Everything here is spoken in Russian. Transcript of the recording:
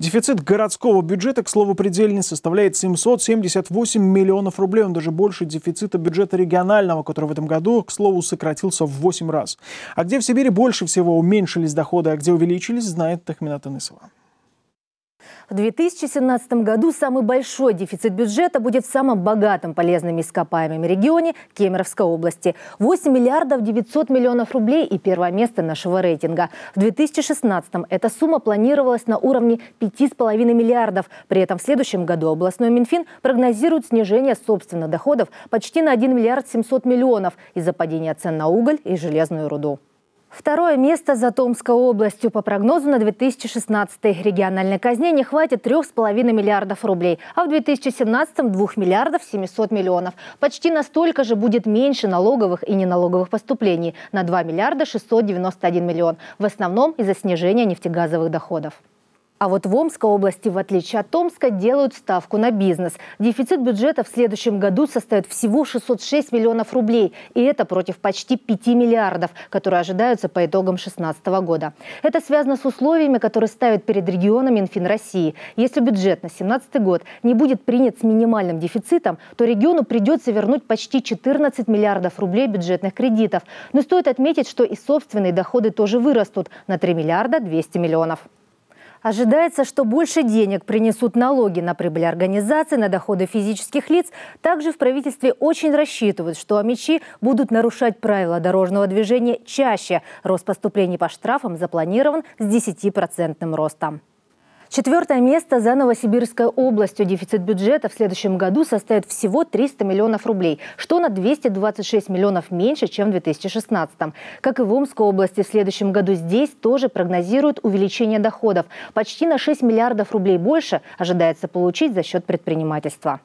Дефицит городского бюджета, к слову, предельный, составляет 778 миллионов рублей. Он даже больше дефицита бюджета регионального, который в этом году, к слову, сократился в 8 раз. А где в Сибири больше всего уменьшились доходы, а где увеличились, знает Тахмина Танысова. В 2017 году самый большой дефицит бюджета будет в самом богатом полезными ископаемыми регионе Кемеровской области. 8 миллиардов 900 миллионов рублей и первое место нашего рейтинга. В 2016 эта сумма планировалась на уровне 5,5 миллиардов. При этом в следующем году областной Минфин прогнозирует снижение собственных доходов почти на 1 миллиард 700 миллионов из-за падения цен на уголь и железную руду. Второе место за Томской областью. По прогнозу на 2016 региональной казне не хватит 3,5 миллиардов рублей, а в 2017 – 2 миллиардов 700 миллионов. Почти настолько же будет меньше налоговых и неналоговых поступлений – на 2 миллиарда 691 миллион. В основном из-за снижения нефтегазовых доходов. А вот в Омской области, в отличие от Омска, делают ставку на бизнес. Дефицит бюджета в следующем году составит всего 606 миллионов рублей. И это против почти 5 миллиардов, которые ожидаются по итогам 2016 года. Это связано с условиями, которые ставят перед регионом Минфин России. Если бюджет на 2017 год не будет принят с минимальным дефицитом, то региону придется вернуть почти 14 миллиардов рублей бюджетных кредитов. Но стоит отметить, что и собственные доходы тоже вырастут на 3 миллиарда 200 миллионов. Ожидается, что больше денег принесут налоги на прибыль организации, на доходы физических лиц. Также в правительстве очень рассчитывают, что амичи будут нарушать правила дорожного движения чаще. Рост поступлений по штрафам запланирован с 10% ростом. Четвертое место за Новосибирской областью. Дефицит бюджета в следующем году составит всего 300 миллионов рублей, что на 226 миллионов меньше, чем в 2016. Как и в Омской области, в следующем году здесь тоже прогнозируют увеличение доходов. Почти на 6 миллиардов рублей больше ожидается получить за счет предпринимательства.